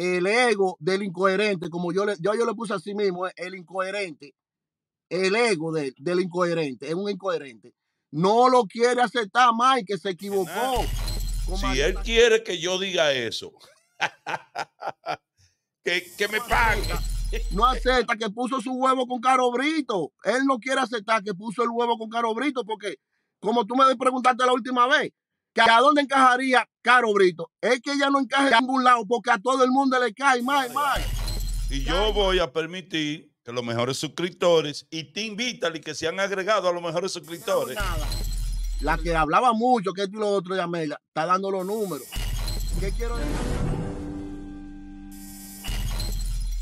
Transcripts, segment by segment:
el ego del incoherente, como yo le, yo, le puse a sí mismo, eh, el incoherente, el ego del incoherente, es un incoherente, no lo quiere aceptar Mike, que se equivocó. Si él quiere que yo diga eso, que, me paga. no acepta que puso su huevo con Caro Brito. Él no quiere aceptar que puso el huevo con Caro Brito porque, como tú me preguntaste la última vez, a dónde encajaría Caro Brito. Es que ya no encaja en ningún lado porque a todo el mundo le cae más, más. Y yo voy a permitir que los mejores suscriptores y Team Vitali que se han agregado a los mejores suscriptores. La que hablaba mucho, que es lo otro, Amelia, está dando los números. ¿Qué quiero decir?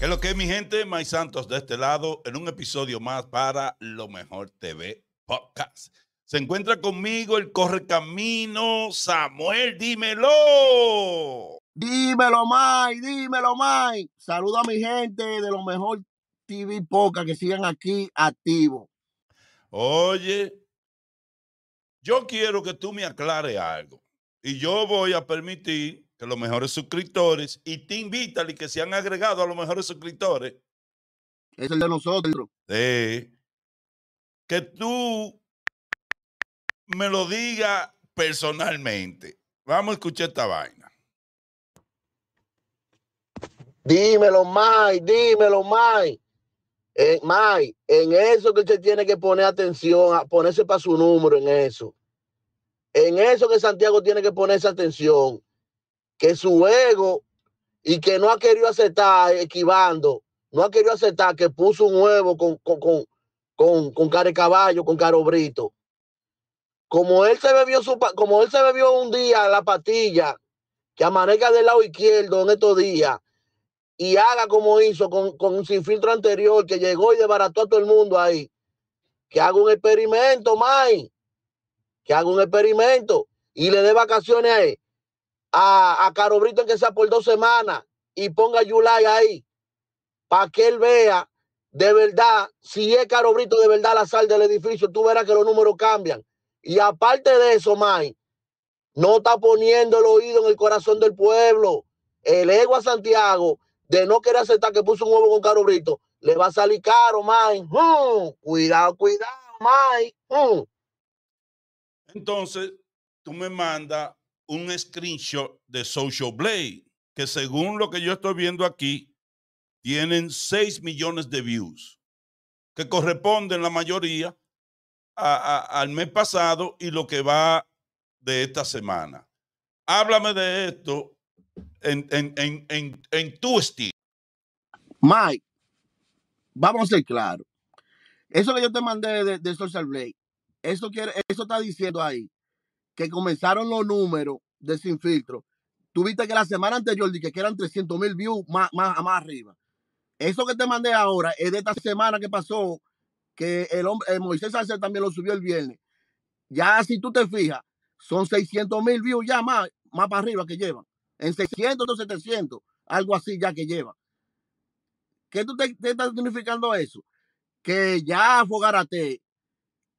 es lo que es mi gente? Mai Santos de este lado en un episodio más para Lo Mejor TV Podcast. Se encuentra conmigo el correcamino Samuel, dímelo. Dímelo, Mike, dímelo, Mike. Saluda a mi gente de lo mejor TV Poca que sigan aquí activos. Oye, yo quiero que tú me aclares algo. Y yo voy a permitir que los mejores suscriptores y te invitan y que se han agregado a los mejores suscriptores. Es el de nosotros. Sí. que tú me lo diga personalmente. Vamos a escuchar esta vaina. Dímelo, Mike, dímelo, Mike. Eh, en eso que usted tiene que poner atención, a ponerse para su número en eso. En eso que Santiago tiene que ponerse atención, que su ego y que no ha querido aceptar, equivando, no ha querido aceptar que puso un huevo con, con, con, con, con Caballo, con Caro Brito. Como él se bebió su como él se bebió un día la pastilla que amanezca del lado izquierdo en estos días y haga como hizo con, con un sinfiltro anterior que llegó y desbarató a todo el mundo ahí. Que haga un experimento, May. Que haga un experimento y le dé vacaciones ahí a, a Caro Brito que sea por dos semanas y ponga July ahí para que él vea de verdad si es Carobrito de verdad la sal del edificio. Tú verás que los números cambian. Y aparte de eso, Mike, no está poniendo el oído en el corazón del pueblo. El ego a Santiago de no querer aceptar que puso un huevo con Caro Brito, le va a salir caro, Mike. Mm, cuidado, cuidado, Mike. Mm. Entonces, tú me mandas un screenshot de Social Blade, que según lo que yo estoy viendo aquí, tienen 6 millones de views, que corresponden la mayoría al mes pasado y lo que va de esta semana. Háblame de esto en, en, en, en tu estilo. Mike, vamos a ser claros. Eso que yo te mandé de, Social Blade, eso, quiere, eso está diciendo ahí que comenzaron los números de Sin Filtro. Tuviste que la semana anterior dije que eran 300 mil views más, más arriba. Eso que te mandé ahora es de esta semana que pasó que el hombre, eh, Moisés Sánchez también lo subió el viernes. Ya si tú te fijas, son 600 mil views ya más, para arriba que llevan. En 600 o 700, algo así ya que llevan. ¿Qué tú te, estás significando eso? Que ya Fogarate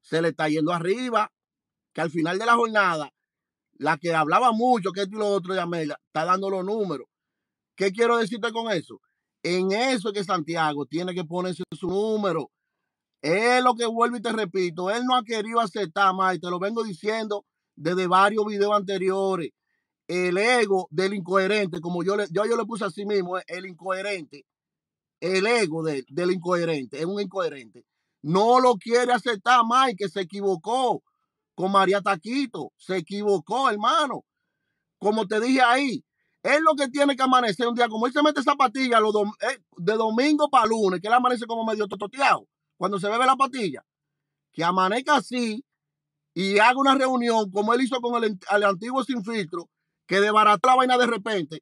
se le está yendo arriba, que al final de la jornada, la que hablaba mucho, que esto y lo otro, Amela, está dando los números. ¿Qué quiero decirte con eso? En eso es que Santiago tiene que ponerse su número es lo que vuelvo y te repito, él no ha querido aceptar más, te lo vengo diciendo desde varios videos anteriores. El ego del incoherente, como yo le, yo, puse a sí mismo, eh, el incoherente, el ego del incoherente, es un incoherente. No lo quiere aceptar más, que se equivocó con María Taquito, se equivocó, hermano. Como te dije ahí, es lo que tiene que amanecer un día, como él se mete zapatillas eh, de domingo para lunes, que él amanece como medio tototeado cuando se bebe la patilla, que amanezca así y haga una reunión como él hizo con el, antiguo sin filtro, que debarató la vaina de repente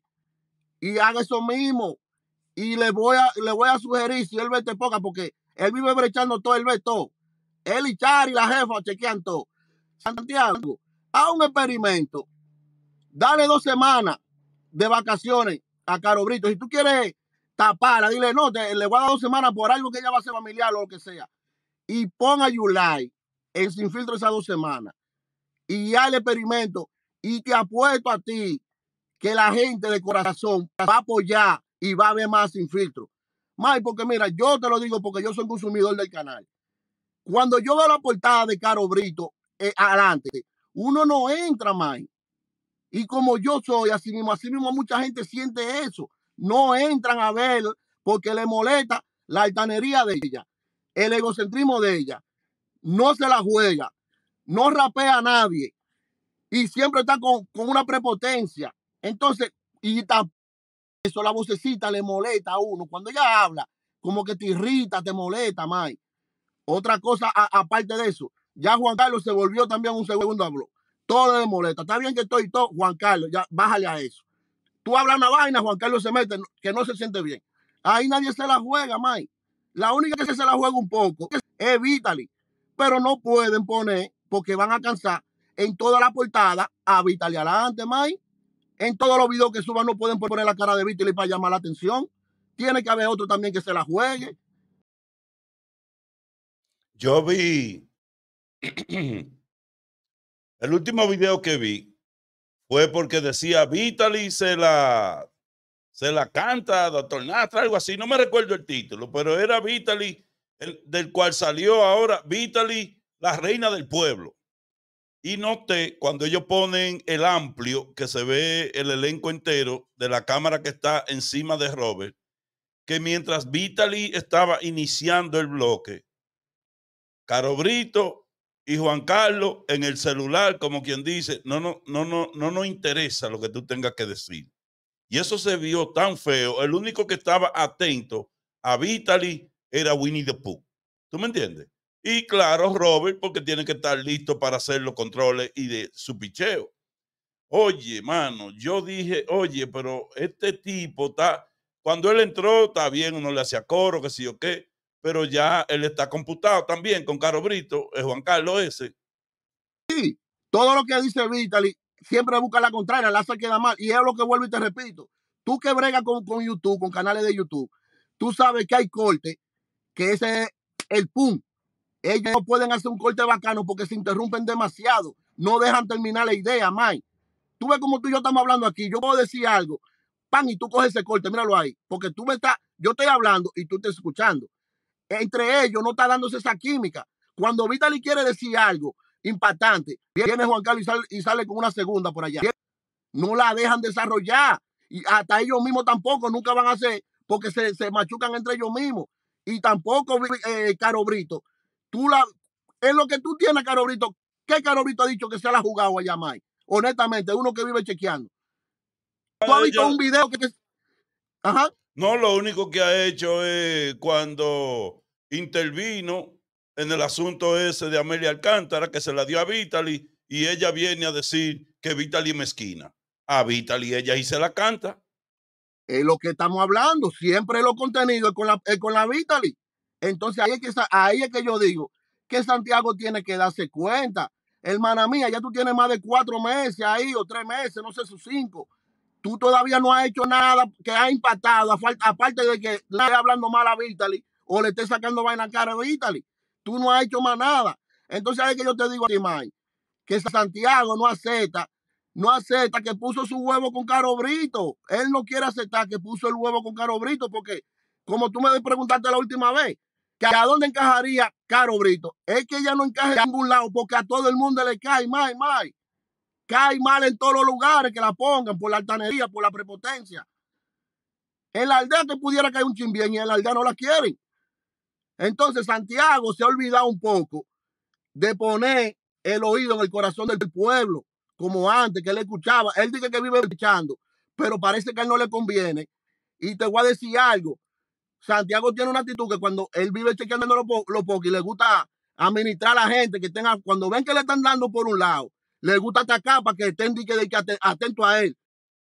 y haga eso mismo. Y le voy a, le voy a sugerir si él vete poca, porque él vive brechando todo, él ve todo. Él y Char y la jefa chequean todo. Santiago, haz un experimento. Dale dos semanas de vacaciones a Caro Brito. Si tú quieres tapala, dile, no, te, le voy a dar dos semanas por algo que ella va a ser familiar o lo que sea. Y ponga a Yulai en sin filtro esas dos semanas. Y ya el experimento. Y te apuesto a ti que la gente de corazón va a apoyar y va a ver más sin filtro. Mike, porque mira, yo te lo digo porque yo soy consumidor del canal. Cuando yo veo la portada de Caro Brito eh, adelante, uno no entra, más Y como yo soy, así mismo, así mismo mucha gente siente eso no entran a ver porque le molesta la altanería de ella, el egocentrismo de ella. No se la juega, no rapea a nadie y siempre está con, una prepotencia. Entonces, y eso, la vocecita le molesta a uno. Cuando ella habla, como que te irrita, te molesta, Mike. Otra cosa, aparte de eso, ya Juan Carlos se volvió también un segundo habló. Todo le molesta. Está bien que estoy todo, Juan Carlos, ya bájale a eso. Tú hablas una vaina, Juan Carlos se mete, que no se siente bien. Ahí nadie se la juega, Mai. La única que se la juega un poco es Vitali. Pero no pueden poner, porque van a cansar en toda la portada a Vitali adelante, Mike. En todos los videos que suban no pueden poner la cara de Vitali para llamar la atención. Tiene que haber otro también que se la juegue. Yo vi el último video que vi fue porque decía Vitali se la, se la canta, doctor Nastra, algo así. No me recuerdo el título, pero era Vitali, del cual salió ahora Vitali, la reina del pueblo. Y noté cuando ellos ponen el amplio, que se ve el elenco entero de la cámara que está encima de Robert, que mientras Vitali estaba iniciando el bloque, Caro Brito y Juan Carlos en el celular, como quien dice, no, no, no, no, no nos interesa lo que tú tengas que decir. Y eso se vio tan feo. El único que estaba atento a Vitaly era Winnie the Pooh. ¿Tú me entiendes? Y claro, Robert, porque tiene que estar listo para hacer los controles y de su picheo. Oye, mano, yo dije, oye, pero este tipo está, cuando él entró, está bien, uno le hacía coro, qué sé yo qué, pero ya él está computado también con Caro Brito, es eh, Juan Carlos ese. Sí, todo lo que dice Vitaly, siempre busca la contraria, la hace queda mal. Y es lo que vuelvo y te repito. Tú que bregas con, con YouTube, con canales de YouTube, tú sabes que hay corte, que ese es el pum. Ellos no pueden hacer un corte bacano porque se interrumpen demasiado. No dejan terminar la idea, Mike. Tú ves como tú y yo estamos hablando aquí. Yo puedo decir algo, pan, y tú coges ese corte, míralo ahí. Porque tú me estás, yo estoy hablando y tú estás escuchando entre ellos no está dándose esa química. Cuando Vitaly quiere decir algo impactante, viene Juan Carlos y sale, con una segunda por allá. No la dejan desarrollar. Y hasta ellos mismos tampoco, nunca van a hacer, porque se, machucan entre ellos mismos. Y tampoco, eh, Caro Brito, tú la, es lo que tú tienes, Caro Brito. ¿Qué Caro Brito ha dicho que se la ha jugado allá Mike Honestamente, uno que vive chequeando. ¿Tú has visto un video que... Ajá. No, lo único que ha hecho es cuando intervino en el asunto ese de Amelia Alcántara, que se la dio a Vitali, y ella viene a decir que Vitali mezquina. A Vitali ella y se la canta. Es lo que estamos hablando, siempre los contenidos con la, con la Vitali. Entonces ahí es, que, ahí es que yo digo que Santiago tiene que darse cuenta. Hermana mía, ya tú tienes más de cuatro meses ahí, o tres meses, no sé, sus cinco, tú todavía no has hecho nada que ha impactado, aparte de que le esté hablando mal a Vitaly o le esté sacando vaina cara a Vitaly. Tú no has hecho más nada. Entonces, es que yo te digo a que Santiago no acepta, no acepta que puso su huevo con Caro Brito. Él no quiere aceptar que puso el huevo con Caro Brito porque, como tú me preguntaste la última vez, que a dónde encajaría Caro Brito. Es que ella no encaja en ningún lado porque a todo el mundo le cae, May, May. Cae mal en todos los lugares que la pongan, por la altanería, por la prepotencia. En la aldea que pudiera caer un chimbien y en la aldea no la quieren. Entonces Santiago se ha olvidado un poco de poner el oído en el corazón del pueblo, como antes, que él escuchaba. Él dice que vive escuchando, pero parece que a él no le conviene. Y te voy a decir algo. Santiago tiene una actitud que cuando él vive chequeando los lo poco y le gusta administrar a la gente que tenga, cuando ven que le están dando por un lado, le gusta acá para que estén que, atento a él.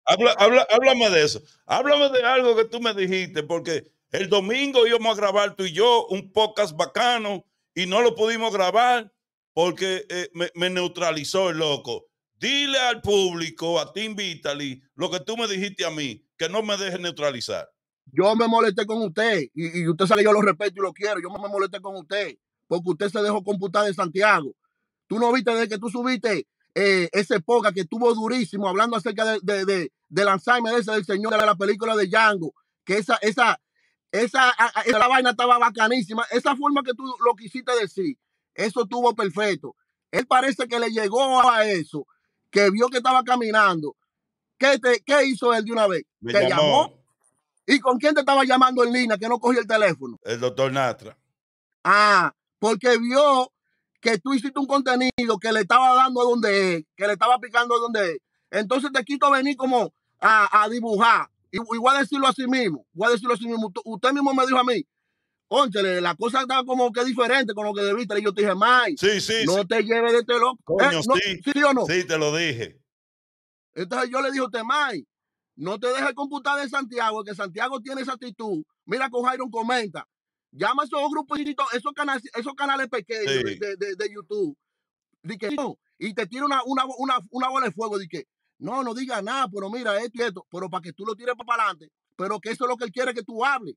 háblame de eso. Háblame de algo que tú me dijiste, porque el domingo íbamos a grabar tú y yo un podcast bacano y no lo pudimos grabar porque eh, me, neutralizó el loco. Dile al público, a Tim Vitali, lo que tú me dijiste a mí, que no me deje neutralizar. Yo me molesté con usted y, usted sabe yo lo respeto y lo quiero. Yo me molesté con usted porque usted se dejó computar en Santiago. Tú no viste desde que tú subiste eh, esa época que estuvo durísimo hablando acerca de, de, de, del Alzheimer ese del señor de la película de Django, que esa, esa, esa, la vaina estaba bacanísima. Esa forma que tú lo quisiste decir, eso estuvo perfecto. Él parece que le llegó a eso, que vio que estaba caminando. ¿Qué, te, qué hizo él de una vez? llamó. ¿Y con quién te estaba llamando en línea que no cogió el teléfono? El doctor Natra Ah, porque vio que tú hiciste un contenido que le estaba dando a donde es, que le estaba picando a donde es. Entonces te quito venir como a, dibujar. Y, voy a decirlo así mismo, voy a decirlo así mismo. Usted mismo me dijo a mí, Conchele, la cosa está como que diferente con lo que debiste. Y yo te dije, Mike, sí, sí, no te lleves de este loco. ¿Eh? sí, sí, o no? sí, te lo dije. Entonces yo le dije a usted, no te dejes computar de Santiago, que Santiago tiene esa actitud. Mira con Jairon comenta, Llama a esos grupos, esos canales, esos canales pequeños de, YouTube. que, y te tira una, bola de fuego. De que, no, no digas nada, pero mira esto y esto. Pero para que tú lo tires para adelante. Pero que eso es lo que él quiere que tú hables.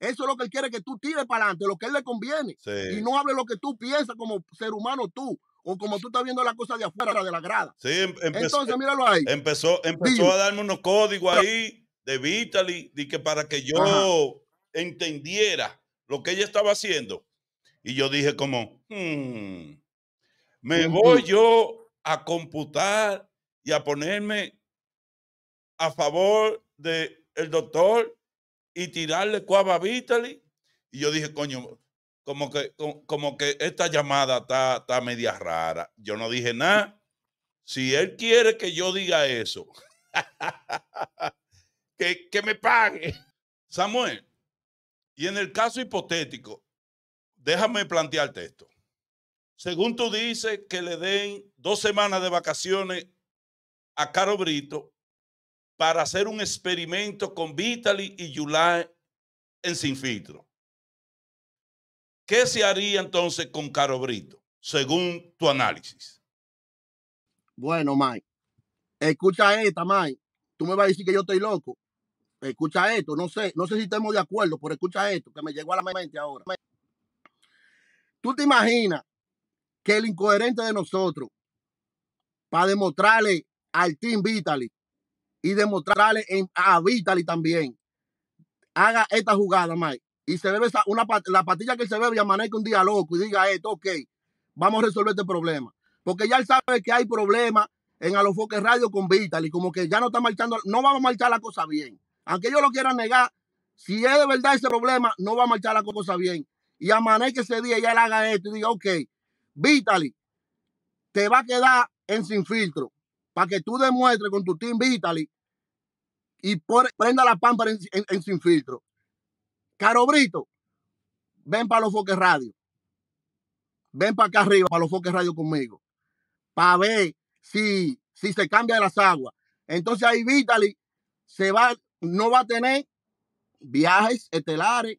Eso es lo que él quiere que tú tires para adelante, lo que él le conviene. Y no hable lo que tú piensas como ser humano tú o como tú estás viendo la cosa de afuera de la grada. Em, Entonces, míralo ahí. Empezó, a darme unos códigos ahí de Vitaly, de que para que yo entendiera lo que ella estaba haciendo. Y yo dije como, hmm, me voy yo a computar y a ponerme a favor del el doctor y tirarle cuava Vitali. Y yo dije, coño, como que, como, que esta llamada está, media rara. Yo no dije nada. Si él quiere que yo diga eso, que, que me pague. Samuel, y en el caso hipotético, déjame plantearte esto. Según tú dices que le den dos semanas de vacaciones a Caro Brito para hacer un experimento con Vitaly y Yulai en Sin Filtro. ¿Qué se haría entonces con Caro Brito, según tu análisis? Bueno, Mike, escucha esta, Mike. Tú me vas a decir que yo estoy loco escucha esto, no sé, no sé si estemos de acuerdo, pero escucha esto, que me llegó a la mente ahora. ¿Tú te imaginas que el incoherente de nosotros, para demostrarle al Team Vitaly y demostrarle a Vitaly también, haga esta jugada, Mike, y se bebe una, la patilla que se bebe y amanece un día loco y diga esto, ok, vamos a resolver este problema. Porque ya él sabe que hay problemas en Alofoque Radio con Vitaly como que ya no está marchando, no vamos a marchar la cosa bien. Aunque ellos lo quieran negar, si es de verdad ese problema, no va a marchar la cosa bien. Y que ese día ya le haga esto y diga, ok, Vitali, te va a quedar en sin filtro para que tú demuestres con tu team Vitali y prenda la pampa en, sin filtro. Caro Brito, ven para los foques radio. Ven para acá arriba, para los foques radio conmigo. Para ver si, si se cambia las aguas. Entonces ahí Vitali se va no va a tener viajes estelares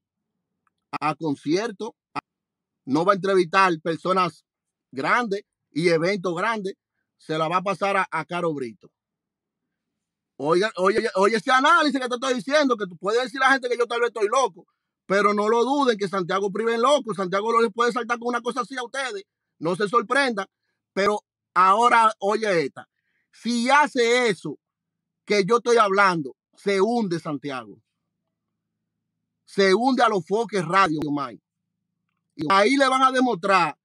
a conciertos, no va a entrevistar personas grandes y eventos grandes, se la va a pasar a, Caro Brito. Oiga, oye, oye ese análisis que te estoy diciendo, que tú puedes decir a la gente que yo tal vez estoy loco, pero no lo duden que Santiago Prive es loco, Santiago lo puede saltar con una cosa así a ustedes, no se sorprenda, pero ahora, oye esta, si hace eso que yo estoy hablando se hunde Santiago. Se hunde a los foques radio, Y ahí le van a demostrar,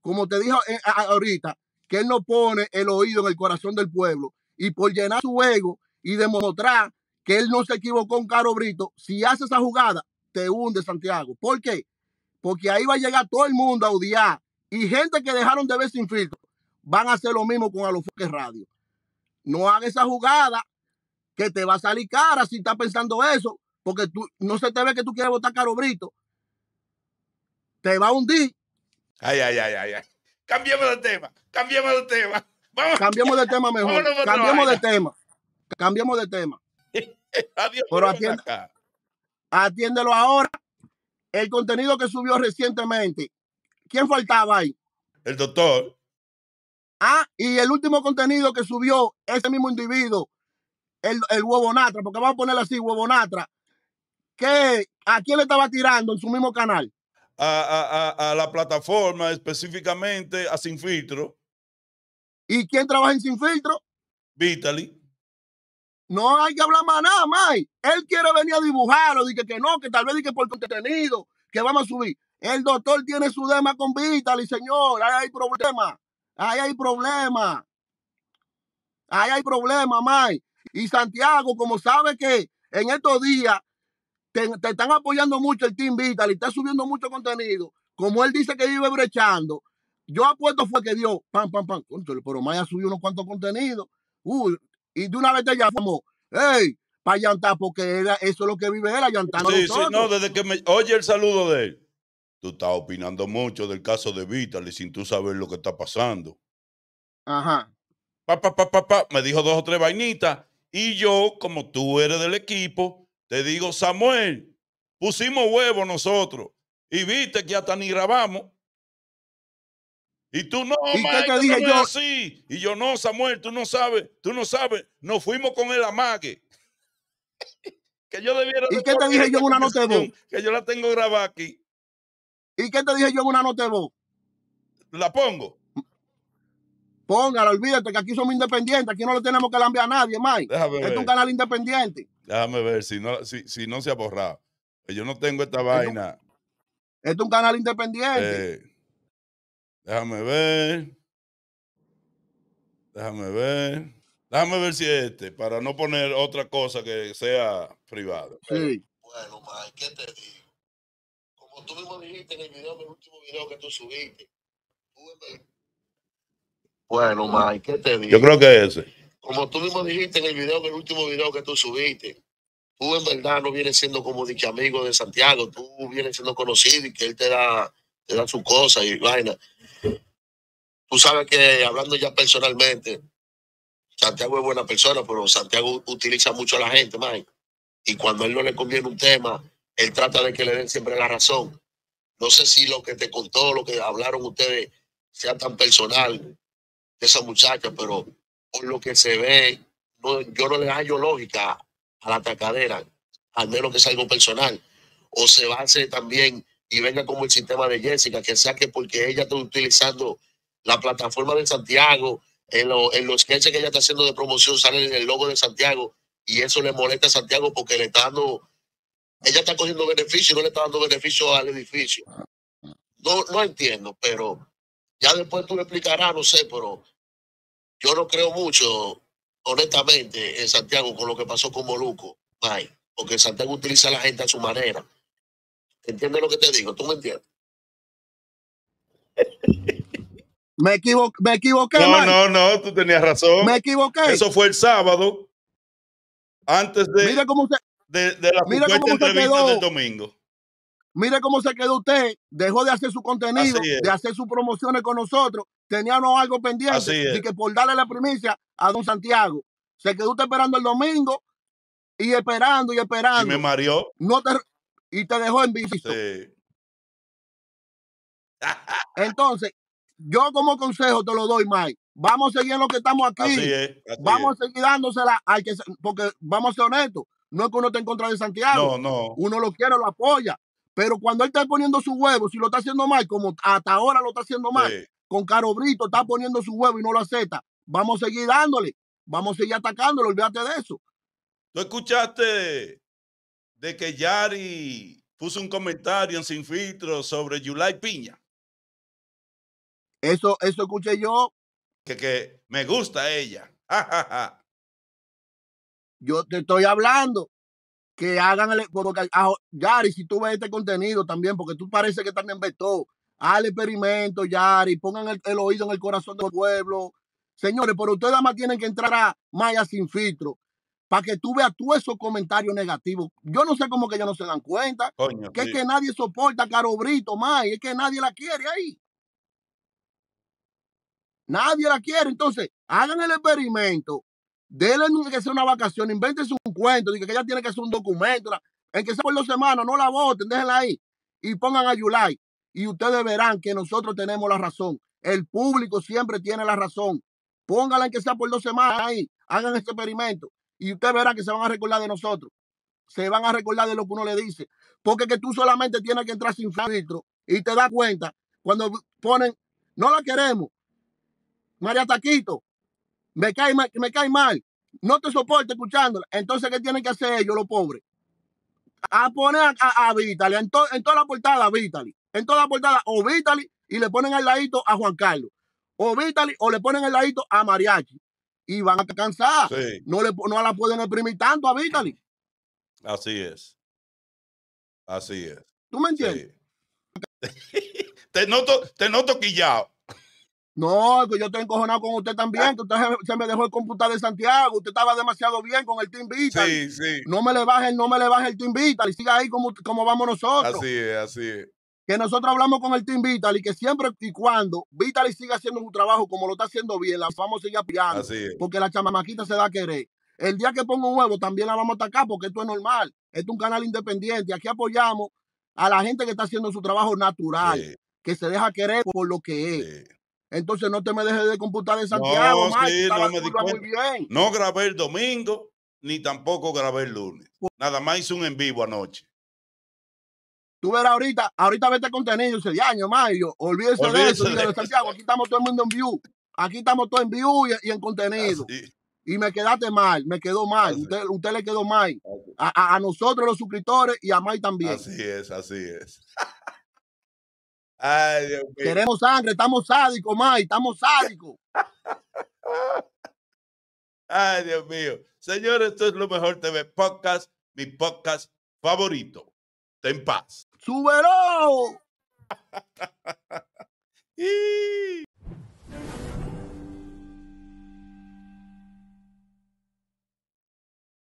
como te dije eh, ahorita, que él no pone el oído en el corazón del pueblo. Y por llenar su ego y demostrar que él no se equivocó con Caro Brito, si hace esa jugada, te hunde Santiago. ¿Por qué? Porque ahí va a llegar todo el mundo a odiar. Y gente que dejaron de ver sin filtro van a hacer lo mismo con a los foques Radio. No haga esa jugada que te va a salir cara si estás pensando eso, porque tú no se te ve que tú quieres votar caro brito. Te va a hundir. Ay, ay, ay, ay, ay. Cambiemos de tema, cambiemos de tema. Vamos. Cambiemos de tema mejor. Cambiemos de tema. Cambiemos de tema. Adiós, Pero atiéndelo ahora. El contenido que subió recientemente. ¿Quién faltaba ahí? El doctor. Ah, y el último contenido que subió ese mismo individuo el, el huevo porque vamos a ponerle así, huevonatra que, ¿a quién le estaba tirando en su mismo canal? A, la plataforma, específicamente a Sin Filtro. ¿Y quién trabaja en Sin Filtro? Vitaly No hay que hablar más nada, Mike. Él quiere venir a dibujarlo, dice que no, que tal vez dice por contenido, que vamos a subir. El doctor tiene su dema con Vitaly señor. Ahí hay problema. Ahí hay problema. Ahí hay problema, Mike. Y Santiago, como sabe que en estos días te, están apoyando mucho el Team Vital está subiendo mucho contenido, como él dice que vive brechando, yo apuesto fue que dio, pam, pam, pam, pero Maya subió unos cuantos contenidos. y de una vez te llamó, hey, para llantar, porque eso es lo que vive él, allantando. Sí, sí, no, desde que me oye el saludo de él. Tú estás opinando mucho del caso de y sin tú saber lo que está pasando. Ajá. Pa, pa, pa, Me dijo dos o tres vainitas y yo, como tú eres del equipo, te digo, Samuel, pusimos huevo nosotros. Y viste que hasta ni grabamos. Y tú no, ¿Y yo? Así. Y yo, no, Samuel, tú no sabes, tú no sabes. Nos fuimos con el amague. que yo debiera... ¿Y qué te dije yo en una nota de Que yo la tengo grabada aquí. ¿Y qué te dije yo en una nota de La pongo. Póngalo, olvídate que aquí somos independientes, aquí no le tenemos que cambiar a nadie, Mike. este es un canal independiente. Déjame ver si no, si, no se ha borrado. Pues yo no tengo esta vaina. es un canal independiente. Eh, déjame ver. Déjame ver. Déjame ver si este, para no poner otra cosa que sea privada. Sí. Bueno, Mike, ¿qué te digo? Como tú mismo dijiste en el video, en el último video que tú subiste, tú en bueno, Mike, ¿qué te digo? Yo creo que ese. Como tú mismo dijiste en el video, en el último video que tú subiste, tú en verdad no vienes siendo como dicho amigo de Santiago, tú vienes siendo conocido y que él te da, te da su cosa y vaina. Tú sabes que hablando ya personalmente, Santiago es buena persona, pero Santiago utiliza mucho a la gente, Mike. Y cuando a él no le conviene un tema, él trata de que le den siempre la razón. No sé si lo que te contó, lo que hablaron ustedes, sea tan personal de esa muchacha, pero por lo que se ve, yo no le hallo lógica a la tacadera, al menos que sea algo personal. O se base también y venga como el sistema de Jessica, que sea que porque ella está utilizando la plataforma de Santiago, en, los que ella está haciendo de promoción sale el logo de Santiago y eso le molesta a Santiago porque le está dando, ella está cogiendo beneficio y no le está dando beneficio al edificio. Ah, ah. No, no entiendo, pero ya después tú me explicarás, no sé, pero yo no creo mucho, honestamente, en Santiago con lo que pasó con Moluco. porque Santiago utiliza a la gente a su manera. ¿Entiendes lo que te digo? ¿Tú me entiendes? Me, equivo me equivoqué. No, no, no, tú tenías razón. Me equivoqué. Eso fue el sábado, antes de, mira cómo usted, de, la mira del domingo. Mire cómo se quedó usted, dejó de hacer su contenido, de hacer sus promociones con nosotros, teníamos algo pendiente, y que por darle la primicia a don Santiago, se quedó usted esperando el domingo y esperando y esperando. Y me mareó. No y te dejó en bici. Entonces, yo como consejo te lo doy, Mike. Vamos a seguir en lo que estamos aquí. vamos a seguir dándosela que, porque vamos a ser honestos. No es que uno esté en contra de Santiago. No, no. Uno lo quiere, lo apoya. Pero cuando él está poniendo su huevo, si lo está haciendo mal, como hasta ahora lo está haciendo mal, con Caro Brito está poniendo su huevo y no lo acepta, vamos a seguir dándole, vamos a seguir atacándolo, olvídate de eso. ¿Tú escuchaste de que Yari puso un comentario en Sin Filtro sobre Yulai Piña? Eso, eso escuché yo. Que, que me gusta ella. Yo te estoy hablando que hagan el, porque, ah, Yari, si tú ves este contenido también, porque tú parece que también ves todo, el experimento, Yari, pongan el, oído en el corazón del pueblo. Señores, pero ustedes más tienen que entrar a Maya sin filtro para que tú veas tú esos comentarios negativos. Yo no sé cómo que ya no se dan cuenta. que es que nadie soporta a Caro Brito, Maya, es que nadie la quiere ahí. Nadie la quiere. Entonces, hagan el experimento Dele que sea una vacación, invéntese un cuento, diga que ella tiene que hacer un documento. En que sea por dos semanas, no la voten, déjenla ahí y pongan a Yulai. Y ustedes verán que nosotros tenemos la razón. El público siempre tiene la razón. Póngala en que sea por dos semanas ahí, hagan este experimento y ustedes verán que se van a recordar de nosotros. Se van a recordar de lo que uno le dice. Porque que tú solamente tienes que entrar sin filtro y te das cuenta cuando ponen, no la queremos. María Taquito, me cae mal, me cae mal, no te soporte escuchándola. Entonces, ¿qué tienen que hacer ellos, los pobres? A poner a, a, en, toda la portada a Vitali, en toda la portada o Vitali y le ponen al ladito a Juan Carlos, o Vitali o le ponen al ladito a Mariachi y van a cansar. No, le, no la pueden exprimir tanto a Vitali. Así es. Así es. ¿Tú me entiendes? te, noto, te noto quillado. No, que yo estoy encojonado con usted también, que usted se me dejó el computador de Santiago, usted estaba demasiado bien con el Team Vital. Sí, sí. No me le baje, no me le baje el Team Vital y siga ahí como, como vamos nosotros. Así es, así es. Que nosotros hablamos con el Team Vital y que siempre y cuando Vital siga haciendo su trabajo como lo está haciendo bien, la vamos a seguir apoyando. Así es. Porque la chamamaquita se da a querer. El día que ponga un huevo también la vamos a atacar porque esto es normal. Esto es un canal independiente. Aquí apoyamos a la gente que está haciendo su trabajo natural, que se deja querer por lo que es. Entonces no te me dejes de computar en Santiago, no, no, muy no grabé el domingo, ni tampoco grabé el lunes. Nada más hice un en vivo anoche. Tú verás ahorita, ahorita este contenido ese año, mayo. Olvídese, de eso, Santiago. Aquí estamos todo el mundo en view. Aquí estamos todos en view y, en contenido. Y me quedaste mal, me quedó mal. Usted, le quedó mal. A, nosotros los suscriptores y a Mike también. Así es, así es. Ay, Dios mío. Queremos sangre, estamos sádicos, May, estamos sádicos. Ay, Dios mío. señor esto es lo mejor TV Podcast, mi podcast favorito. Ten paz. ¡Súbelo! y...